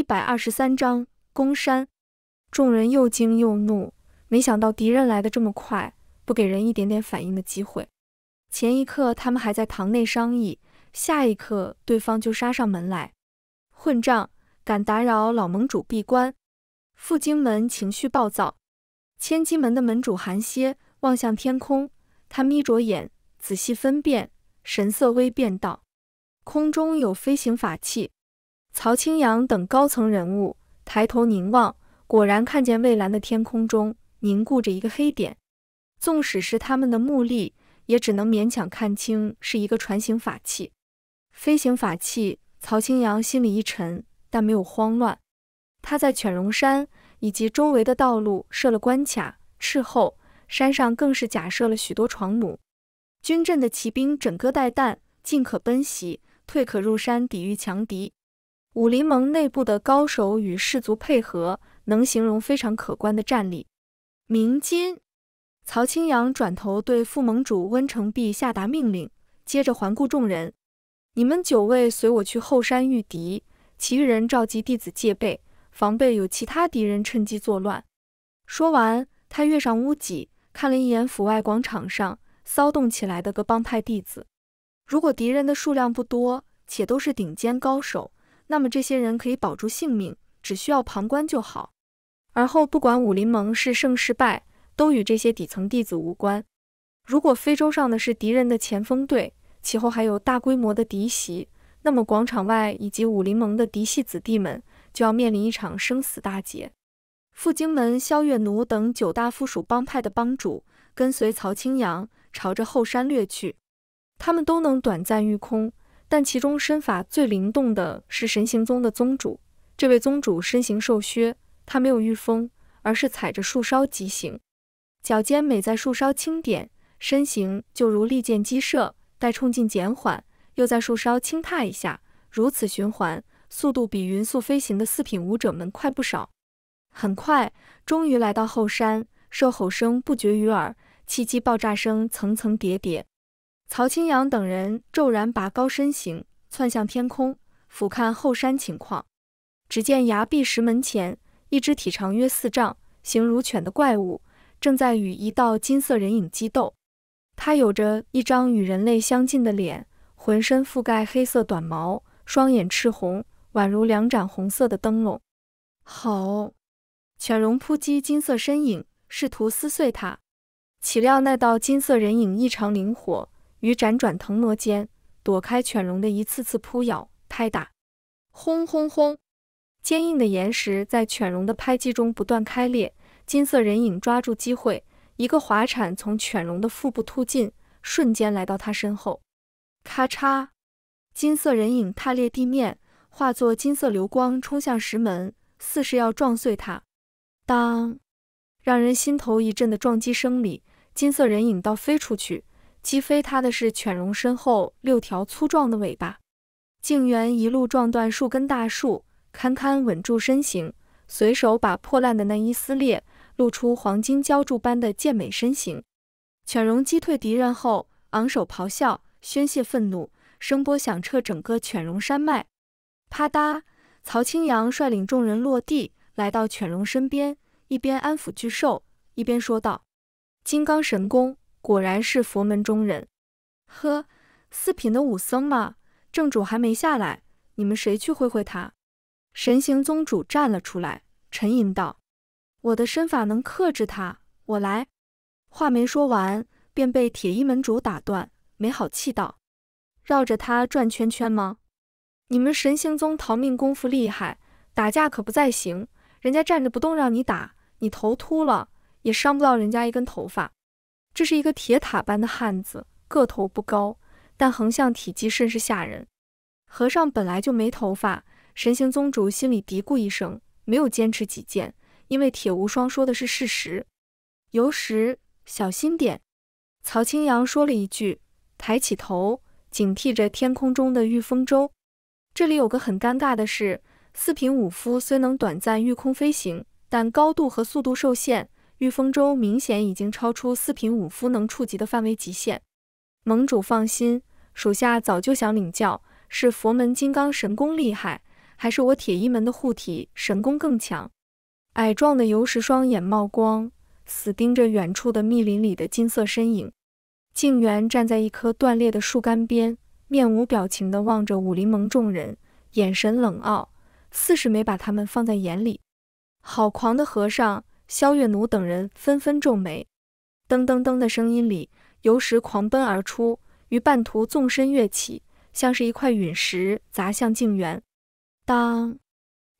一百二十三章攻山。众人又惊又怒，没想到敌人来的这么快，不给人一点点反应的机会。前一刻他们还在堂内商议，下一刻对方就杀上门来。混账！敢打扰老盟主闭关！副金门情绪暴躁。千机门的门主韩歇望向天空，他眯着眼，仔细分辨，神色微变道：“空中有飞行法器。”曹青阳等高层人物抬头凝望，果然看见蔚蓝的天空中凝固着一个黑点。纵使是他们的目力，也只能勉强看清是一个船型法器。飞行法器，曹青阳心里一沉，但没有慌乱。他在犬戎山以及周围的道路设了关卡，斥候山上更是假设了许多床弩。军阵的骑兵枕戈待旦，进可奔袭，退可入山抵御强敌。武林盟内部的高手与士卒配合，能形容非常可观的战力。明金，曹清阳转头对副盟主温成璧下达命令，接着环顾众人：“你们九位随我去后山御敌，其余人召集弟子戒备，防备有其他敌人趁机作乱。”说完，他跃上屋脊，看了一眼府外广场上骚动起来的各帮派弟子。如果敌人的数量不多，且都是顶尖高手。那么这些人可以保住性命，只需要旁观就好。而后不管武林盟是胜是败，都与这些底层弟子无关。如果非洲上的是敌人的前锋队，其后还有大规模的敌袭，那么广场外以及武林盟的嫡系子弟们就要面临一场生死大劫。傅京门、萧月奴等九大附属帮派的帮主跟随曹清阳朝着后山掠去，他们都能短暂御空。但其中身法最灵动的是神行宗的宗主。这位宗主身形瘦削，他没有御风，而是踩着树梢疾行，脚尖每在树梢轻点，身形就如利箭击射，待冲劲减缓，又在树梢轻踏一下，如此循环，速度比匀速飞行的四品武者们快不少。很快，终于来到后山，兽吼声不绝于耳，气机爆炸声层层叠叠。曹清阳等人骤然拔高身形，窜向天空，俯瞰后山情况。只见崖壁石门前，一只体长约四丈、形如犬的怪物，正在与一道金色人影激斗。它有着一张与人类相近的脸，浑身覆盖黑色短毛，双眼赤红，宛如两盏红色的灯笼。吼！犬戎扑击金色身影，试图撕碎它。岂料那道金色人影异常灵活。于辗转腾挪间，躲开犬戎的一次次扑咬拍打。轰轰轰！坚硬的岩石在犬戎的拍击中不断开裂。金色人影抓住机会，一个滑铲从犬戎的腹部突进，瞬间来到他身后。咔嚓！金色人影踏裂地面，化作金色流光冲向石门，似是要撞碎它。当！让人心头一震的撞击声里，金色人影倒飞出去。击飞他的是犬戎身后六条粗壮的尾巴，靖元一路撞断数根大树，堪堪稳住身形，随手把破烂的内衣撕裂，露出黄金浇铸般的健美身形。犬戎击退敌人后，昂首咆哮，宣泄愤怒，声波响彻整个犬戎山脉。啪嗒，曹青阳率领众人落地，来到犬戎身边，一边安抚巨兽，一边说道：“金刚神功。”果然是佛门中人，呵，四品的武僧嘛。正主还没下来，你们谁去会会他？神行宗主站了出来，沉吟道：“我的身法能克制他，我来。”话没说完，便被铁衣门主打断，没好气道：“绕着他转圈圈吗？你们神行宗逃命功夫厉害，打架可不在行。人家站着不动让你打，你头秃了也伤不到人家一根头发。”这是一个铁塔般的汉子，个头不高，但横向体积甚是吓人。和尚本来就没头发，神行宗主心里嘀咕一声，没有坚持己见，因为铁无双说的是事实。尤石，小心点！曹清阳说了一句，抬起头，警惕着天空中的御风舟。这里有个很尴尬的事：四品武夫虽能短暂御空飞行，但高度和速度受限。御风州明显已经超出四品武夫能触及的范围极限。盟主放心，属下早就想领教，是佛门金刚神功厉害，还是我铁衣门的护体神功更强？矮壮的游石双眼冒光，死盯着远处的密林里的金色身影。静元站在一棵断裂的树干边，面无表情地望着武林盟众人，眼神冷傲，似是没把他们放在眼里。好狂的和尚！萧月奴等人纷纷皱眉，噔噔噔的声音里，尤石狂奔而出，于半途纵身跃起，像是一块陨石砸向静园。当，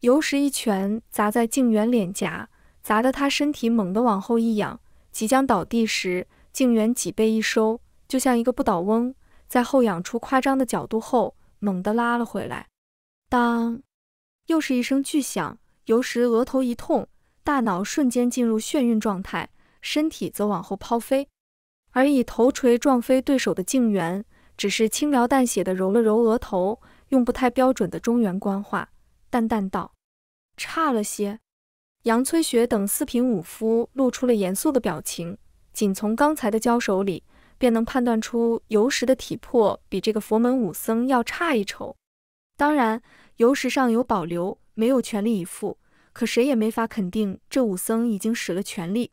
尤石一拳砸在静园脸颊，砸得他身体猛地往后一仰，即将倒地时，静园脊背一收，就像一个不倒翁，在后仰出夸张的角度后，猛地拉了回来。当，又是一声巨响，尤石额头一痛。大脑瞬间进入眩晕状态，身体则往后抛飞。而以头锤撞飞对手的静元，只是轻描淡写的揉了揉额头，用不太标准的中原官话淡淡道：“差了些。”杨翠雪等四品武夫露出了严肃的表情，仅从刚才的交手里，便能判断出游石的体魄比这个佛门武僧要差一筹。当然，游石上有保留，没有全力以赴。可谁也没法肯定这武僧已经使了全力。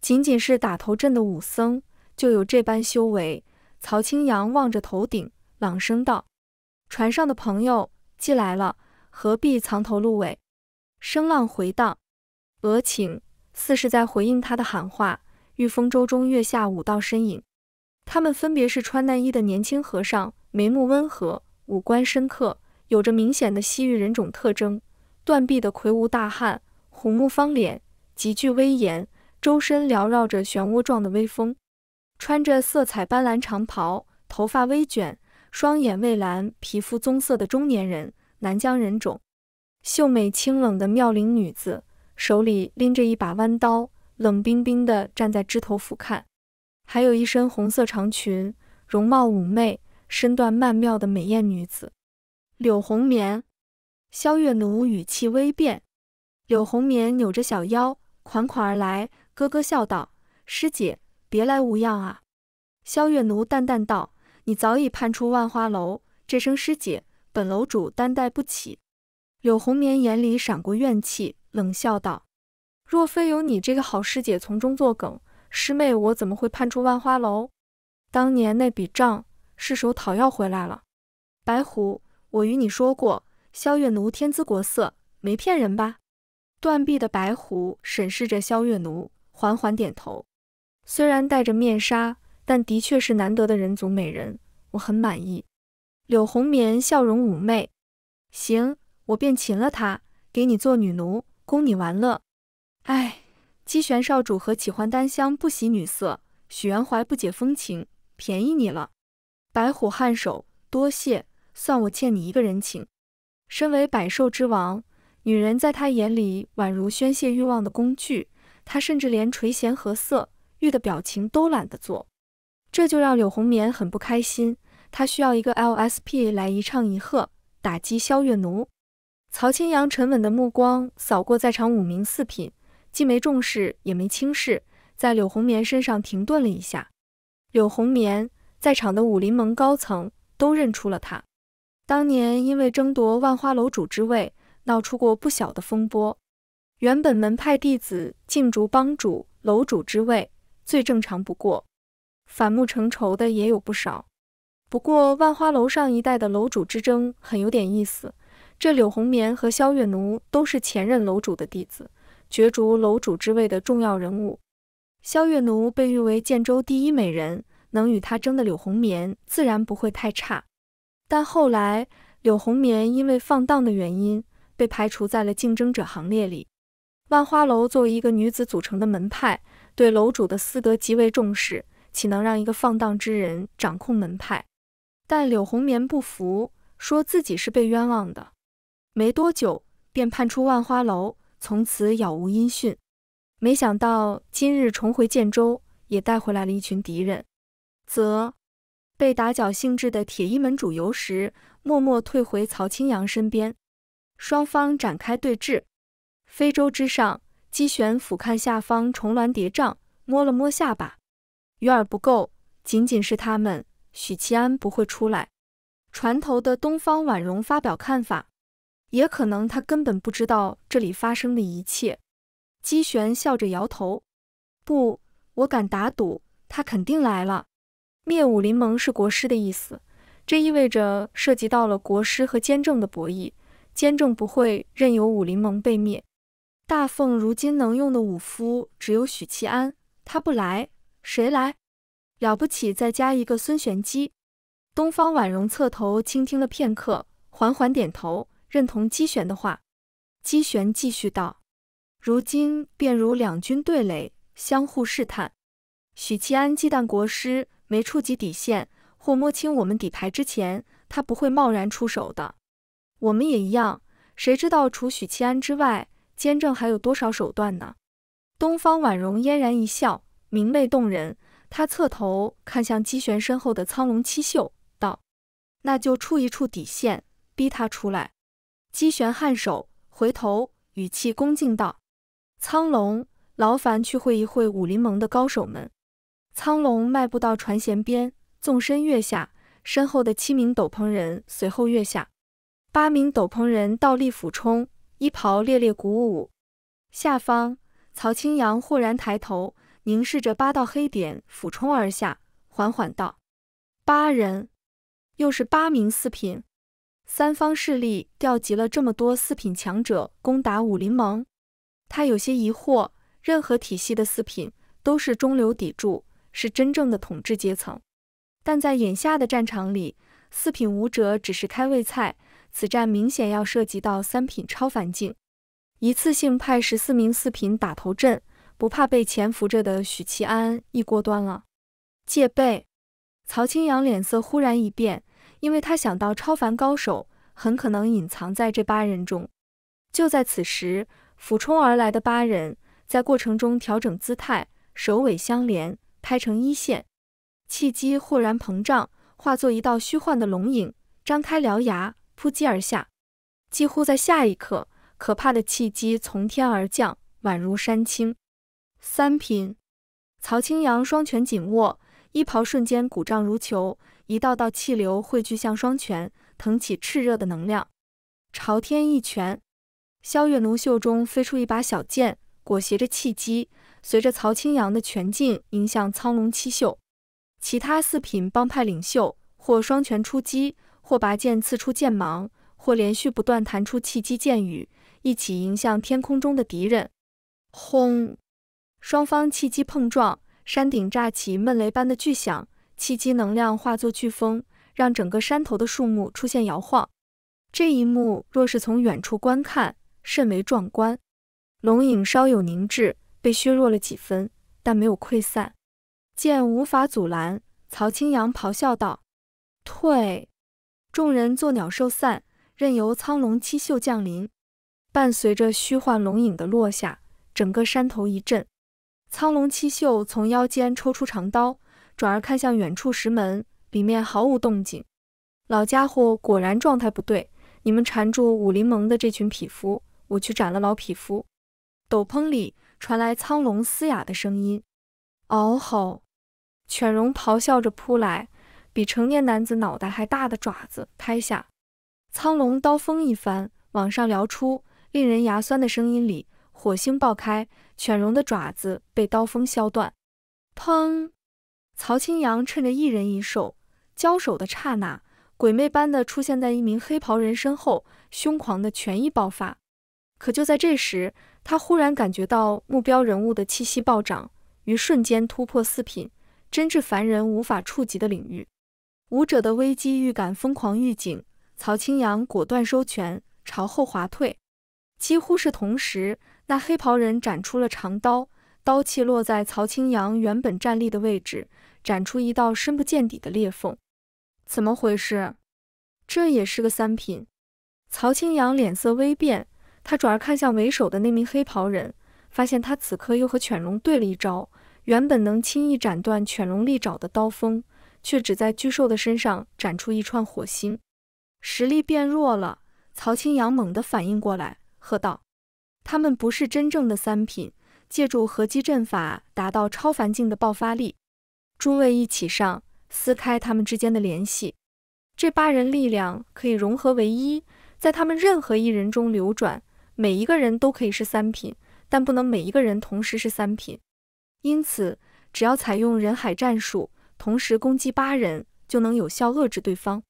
仅仅是打头阵的武僧就有这般修为。曹青阳望着头顶，朗声道：“船上的朋友，既来了，何必藏头露尾？”声浪回荡，额请似是在回应他的喊话。御风舟中月下五道身影，他们分别是穿蓝衣的年轻和尚，眉目温和，五官深刻，有着明显的西域人种特征。断臂的魁梧大汉，虎目方脸，极具威严，周身缭绕着漩涡状的微风，穿着色彩斑斓长袍，头发微卷，双眼蔚蓝，皮肤棕色的中年人，南疆人种。秀美清冷的妙龄女子，手里拎着一把弯刀，冷冰冰地站在枝头俯瞰。还有一身红色长裙，容貌妩媚，身段曼妙的美艳女子，柳红棉。萧月奴语气微变，柳红棉扭着小腰，款款而来，咯咯笑道：“师姐，别来无恙啊。”萧月奴淡淡道：“你早已盼出万花楼，这声师姐，本楼主担待不起。”柳红棉眼里闪过怨气，冷笑道：“若非有你这个好师姐从中作梗，师妹我怎么会叛出万花楼？当年那笔账是时候讨要回来了。”白狐，我与你说过。萧月奴天姿国色，没骗人吧？断臂的白虎审视着萧月奴，缓缓点头。虽然戴着面纱，但的确是难得的人族美人，我很满意。柳红棉笑容妩媚。行，我便擒了她，给你做女奴，供你玩乐。哎，姬玄少主和启欢丹香不喜女色，许元怀不解风情，便宜你了。白虎颔首，多谢，算我欠你一个人情。身为百兽之王，女人在他眼里宛如宣泄欲望的工具，他甚至连垂涎和色欲的表情都懒得做，这就让柳红棉很不开心。他需要一个 LSP 来一唱一和，打击萧月奴。曹清阳沉稳的目光扫过在场五名四品，既没重视也没轻视，在柳红棉身上停顿了一下。柳红棉在场的武林盟高层都认出了他。当年因为争夺万花楼主之位，闹出过不小的风波。原本门派弟子竞逐帮主、楼主之位，最正常不过。反目成仇的也有不少。不过万花楼上一代的楼主之争很有点意思。这柳红棉和萧月奴都是前任楼主的弟子，角逐楼主之位的重要人物。萧月奴被誉为建州第一美人，能与她争的柳红棉自然不会太差。但后来，柳红棉因为放荡的原因，被排除在了竞争者行列里。万花楼作为一个女子组成的门派，对楼主的私德极为重视，岂能让一个放荡之人掌控门派？但柳红棉不服，说自己是被冤枉的。没多久，便判出万花楼，从此杳无音讯。没想到今日重回建州，也带回来了一群敌人，则。被打搅兴致的铁衣门主游时默默退回曹青阳身边，双方展开对峙。飞舟之上，姬玄俯瞰下方重峦叠嶂，摸了摸下巴，鱼饵不够，仅仅是他们，许七安不会出来。船头的东方婉容发表看法，也可能他根本不知道这里发生的一切。姬玄笑着摇头，不，我敢打赌，他肯定来了。灭武林盟是国师的意思，这意味着涉及到了国师和监正的博弈，监正不会任由武林盟被灭。大凤如今能用的武夫只有许七安，他不来，谁来？了不起，再加一个孙玄机。东方婉容侧头倾听了片刻，缓缓点头，认同姬玄的话。姬玄继续道：“如今便如两军对垒，相互试探。许七安忌惮国师。”没触及底线或摸清我们底牌之前，他不会贸然出手的。我们也一样，谁知道除许七安之外，监正还有多少手段呢？东方婉容嫣然一笑，明媚动人。她侧头看向姬玄身后的苍龙七秀，道：“那就触一触底线，逼他出来。”姬玄颔首，回头，语气恭敬道：“苍龙，劳烦去会一会武林盟的高手们。”苍龙迈步到船舷边，纵身跃下，身后的七名斗篷人随后跃下。八名斗篷人倒立俯冲，衣袍猎猎鼓舞。下方，曹清阳豁然抬头，凝视着八道黑点俯冲而下，缓缓道：“八人，又是八名四品。三方势力调集了这么多四品强者攻打武林盟，他有些疑惑。任何体系的四品都是中流砥柱。”是真正的统治阶层，但在眼下的战场里，四品武者只是开胃菜。此战明显要涉及到三品超凡境，一次性派十四名四品打头阵，不怕被潜伏着的许其安一锅端了。戒备！曹清阳脸色忽然一变，因为他想到超凡高手很可能隐藏在这八人中。就在此时，俯冲而来的八人在过程中调整姿态，首尾相连。开成一线，气机豁然膨胀，化作一道虚幻的龙影，张开獠牙扑击而下。几乎在下一刻，可怕的气机从天而降，宛如山青。三品，曹清阳双拳紧握，衣袍瞬间鼓胀如球，一道道气流汇聚向双拳，腾起炽热的能量，朝天一拳。萧月奴袖中飞出一把小剑，裹挟着气机。随着曹青阳的拳劲迎向苍龙七秀，其他四品帮派领袖或双拳出击，或拔剑刺出剑芒，或连续不断弹出气机剑雨，一起迎向天空中的敌人。轰！双方气机碰撞，山顶炸起闷雷般的巨响，气机能量化作飓风，让整个山头的树木出现摇晃。这一幕若是从远处观看，甚为壮观。龙影稍有凝滞。被削弱了几分，但没有溃散。见无法阻拦，曹青阳咆哮道：“退！”众人作鸟兽散，任由苍龙七秀降临。伴随着虚幻龙影的落下，整个山头一震。苍龙七秀从腰间抽出长刀，转而看向远处石门，里面毫无动静。老家伙果然状态不对。你们缠住武林盟的这群匹夫，我去斩了老匹夫。斗篷里。传来苍龙嘶哑的声音，嗷吼！犬戎咆哮着扑来，比成年男子脑袋还大的爪子拍下。苍龙刀锋一翻，往上撩出，令人牙酸的声音里，火星爆开，犬戎的爪子被刀锋削断。砰！曹清阳趁着一人一兽交手的刹那，鬼魅般的出现在一名黑袍人身后，凶狂的拳意爆发。可就在这时，他忽然感觉到目标人物的气息暴涨，于瞬间突破四品，真至凡人无法触及的领域。武者的危机预感疯狂预警，曹青阳果断收拳，朝后滑退。几乎是同时，那黑袍人斩出了长刀，刀气落在曹青阳原本站立的位置，斩出一道深不见底的裂缝。怎么回事？这也是个三品？曹青阳脸色微变。他转而看向为首的那名黑袍人，发现他此刻又和犬戎对了一招，原本能轻易斩断犬戎利爪的刀锋，却只在巨兽的身上斩出一串火星，实力变弱了。曹青阳猛地反应过来，喝道：“他们不是真正的三品，借助合击阵法达到超凡境的爆发力。诸位一起上，撕开他们之间的联系。这八人力量可以融合为一，在他们任何一人中流转。”每一个人都可以是三品，但不能每一个人同时是三品。因此，只要采用人海战术，同时攻击八人，就能有效遏制对方。